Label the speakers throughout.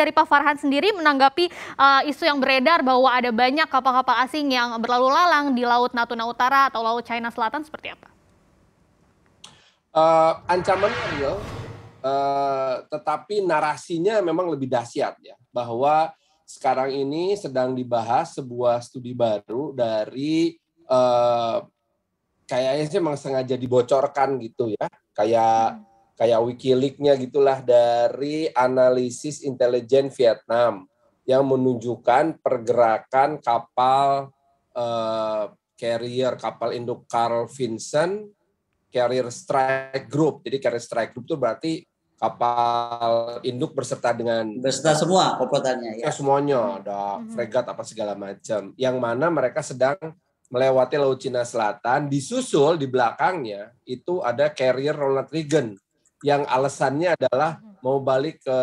Speaker 1: dari Pak Farhan sendiri menanggapi uh, isu yang beredar bahwa ada banyak kapal-kapal asing yang berlalu lalang di Laut Natuna Utara atau Laut China Selatan seperti apa?
Speaker 2: Uh, ancamannya real, uh, tetapi narasinya memang lebih dahsyat ya bahwa sekarang ini sedang dibahas sebuah studi baru dari uh, kayaknya sih memang sengaja dibocorkan gitu ya kayak hmm kayak Wikileaks-nya gitulah dari analisis intelijen Vietnam yang menunjukkan pergerakan kapal eh, carrier kapal induk Carl Vinson carrier strike group. Jadi carrier strike group itu berarti kapal induk berserta dengan berserta semua komplotannya ya. Semuanya ada mm-hmm. fregat apa segala macam. Yang mana mereka sedang melewati Laut Cina Selatan, disusul di belakangnya itu ada carrier Ronald Reagan yang alasannya adalah hmm. mau balik ke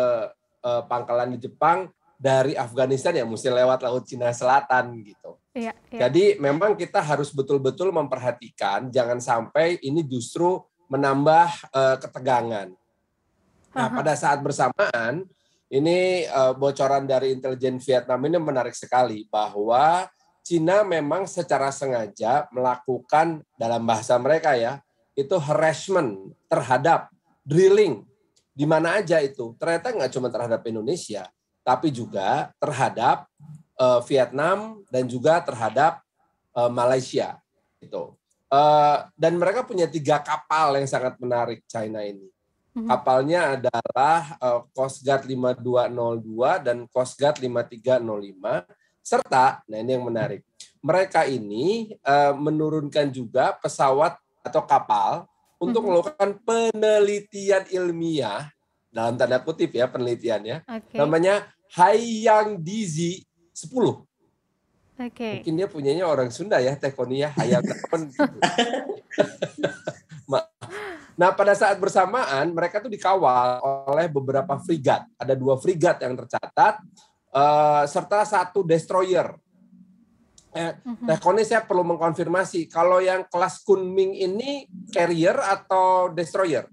Speaker 2: uh, pangkalan di Jepang dari Afghanistan ya mesti lewat Laut Cina Selatan gitu.
Speaker 1: Iya, iya. Jadi
Speaker 2: memang kita harus betul-betul memperhatikan jangan sampai ini justru menambah uh, ketegangan. Nah uh-huh. pada saat bersamaan ini uh, bocoran dari intelijen Vietnam ini menarik sekali bahwa Cina memang secara sengaja melakukan dalam bahasa mereka ya itu harassment terhadap drilling di mana aja itu. Ternyata nggak cuma terhadap Indonesia, tapi juga terhadap uh, Vietnam dan juga terhadap uh, Malaysia itu. Uh, eh, dan mereka punya tiga kapal yang sangat menarik China ini. Mhm. Kapalnya adalah uh, Coast Guard 5202 dan Coast Guard 5305 serta nah ini yang menarik. Mereka ini uh, menurunkan juga pesawat atau kapal untuk melakukan penelitian ilmiah dalam tanda kutip ya penelitiannya. Okay. Namanya Hayang Dizi 10. Oke. Okay. Mungkin dia punyanya orang Sunda ya, Tekonia ya, Hayang Tekon. nah, pada saat bersamaan mereka tuh dikawal oleh beberapa frigat. Ada dua frigat yang tercatat uh, serta satu destroyer Eh, nah, mm-hmm. Kone saya perlu mengkonfirmasi kalau yang kelas Kunming ini carrier atau destroyer?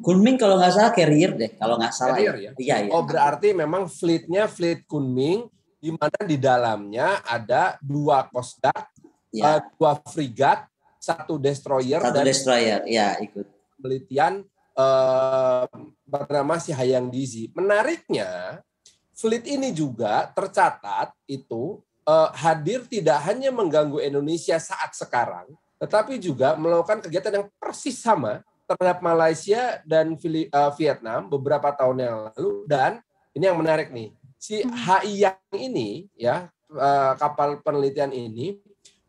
Speaker 1: Kunming kalau nggak salah carrier deh, kalau nggak salah. Carrier, ya? ya? Iya, iya.
Speaker 2: Oh, berarti memang fleetnya fleet Kunming di mana di dalamnya ada dua kosdak, ya. uh, eh, dua frigat, satu destroyer satu dan destroyer, ya ikut. Penelitian uh, bernama si Hayang Dizi. Menariknya, fleet ini juga tercatat itu uh, hadir tidak hanya mengganggu Indonesia saat sekarang, tetapi juga melakukan kegiatan yang persis sama terhadap Malaysia dan eh, Vietnam beberapa tahun yang lalu dan ini yang menarik nih si HI hmm. yang ini ya eh, kapal penelitian ini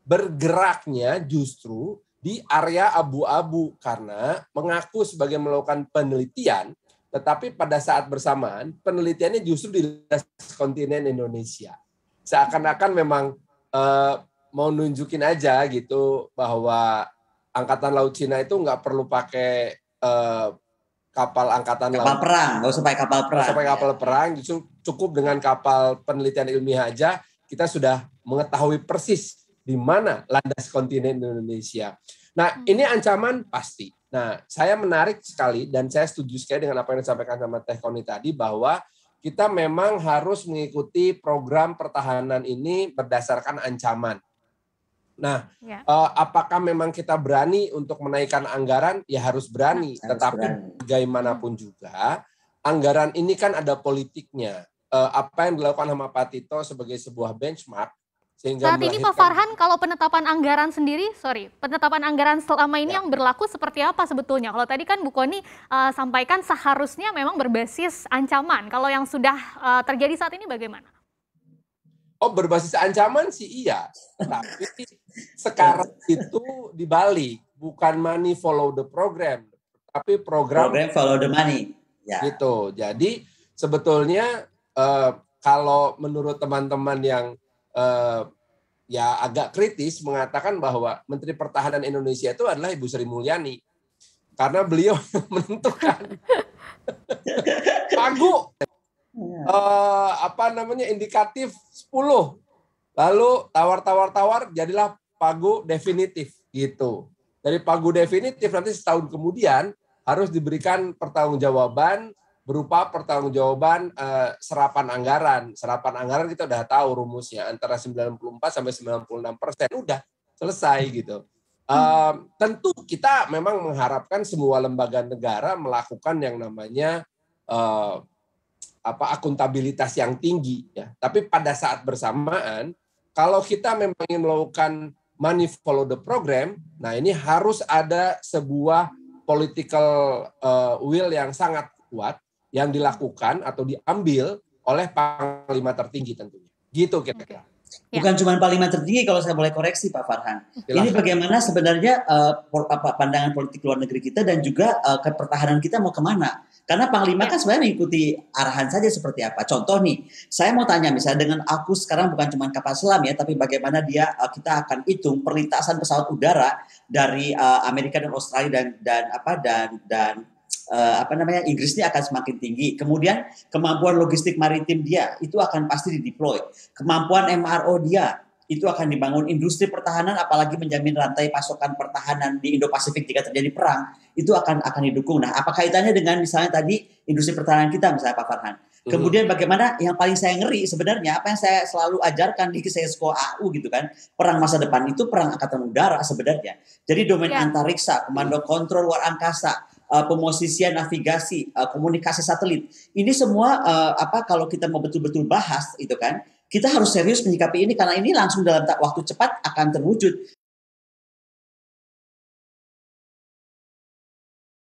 Speaker 2: bergeraknya justru di area abu-abu karena mengaku sebagai melakukan penelitian tetapi pada saat bersamaan penelitiannya justru di kontinen Indonesia seakan-akan memang uh, mau nunjukin aja gitu bahwa angkatan laut Cina itu nggak perlu pakai uh, kapal angkatan kapal laut perang nggak usah pakai kapal perang nggak usah pakai kapal perang justru cukup dengan kapal penelitian ilmiah aja kita sudah mengetahui persis di mana landas kontinen Indonesia. Nah, hmm. ini ancaman pasti. Nah, saya menarik sekali dan saya setuju sekali dengan apa yang disampaikan sama Teh Koni tadi bahwa kita memang harus mengikuti program pertahanan ini berdasarkan ancaman. Nah, ya. uh, apakah memang kita berani untuk menaikkan anggaran? Ya harus berani. Ya, harus Tetapi berani. bagaimanapun hmm. juga, anggaran ini kan ada politiknya. Uh, apa yang dilakukan sama Pak Tito sebagai sebuah benchmark sehingga Saat ini Pak Farhan
Speaker 1: kalau penetapan anggaran sendiri, sorry, penetapan anggaran selama ini ya. yang berlaku seperti apa sebetulnya? Kalau tadi kan Bu Koni uh, eh, sampaikan seharusnya memang berbasis ancaman. Kalau yang sudah uh, terjadi saat ini bagaimana?
Speaker 2: Oh berbasis ancaman sih iya, tapi sekarang itu di Bali bukan money follow the program, tapi program, program follow the money. Ya. Gitu. Jadi sebetulnya uh, kalau menurut teman-teman yang eh, ya agak kritis mengatakan bahwa Menteri Pertahanan Indonesia itu adalah Ibu Sri Mulyani karena beliau menentukan pagu iya. eh, apa namanya indikatif 10 lalu tawar-tawar-tawar jadilah pagu definitif gitu dari pagu definitif nanti setahun kemudian harus diberikan pertanggungjawaban berupa pertanggungjawaban eh, serapan anggaran. Serapan anggaran kita udah tahu rumusnya antara 94 sampai 96 persen udah selesai gitu. Uh, tentu kita memang mengharapkan semua lembaga negara melakukan yang namanya uh, apa akuntabilitas yang tinggi ya. Tapi pada saat bersamaan kalau kita memang ingin melakukan money follow the program, nah ini harus ada sebuah political uh, will yang sangat kuat yang dilakukan atau diambil oleh panglima tertinggi tentunya. Gitu kira-kira. Ya. Bukan cuma panglima tertinggi kalau saya boleh
Speaker 1: koreksi Pak Farhan. Silahkan. Ini bagaimana sebenarnya uh, pandangan politik luar negeri kita dan juga uh, eh, pertahanan kita mau kemana? Karena panglima ya. kan sebenarnya mengikuti arahan saja seperti apa. Contoh nih, saya mau tanya misalnya dengan aku sekarang bukan cuma kapal selam ya, tapi bagaimana dia uh, kita akan hitung perlintasan pesawat udara dari uh, Amerika dan Australia dan dan apa dan dan uh, apa namanya Inggris ini akan semakin tinggi. Kemudian kemampuan logistik maritim dia itu akan pasti dideploy. Kemampuan MRO dia itu akan dibangun industri pertahanan apalagi menjamin rantai pasokan pertahanan di Indo-Pasifik jika terjadi perang itu akan akan didukung. Nah, apa kaitannya dengan misalnya tadi industri pertahanan kita misalnya Pak Farhan? Kemudian bagaimana yang paling saya ngeri sebenarnya apa yang saya selalu ajarkan di Kesesko AU gitu kan. Perang masa depan itu perang angkatan udara sebenarnya. Jadi domain ya. antariksa, komando kontrol luar angkasa, uh, pemosisian navigasi, uh, komunikasi satelit. Ini semua uh, apa kalau kita mau betul-betul bahas itu kan, kita harus serius menyikapi ini karena ini langsung dalam waktu cepat akan terwujud.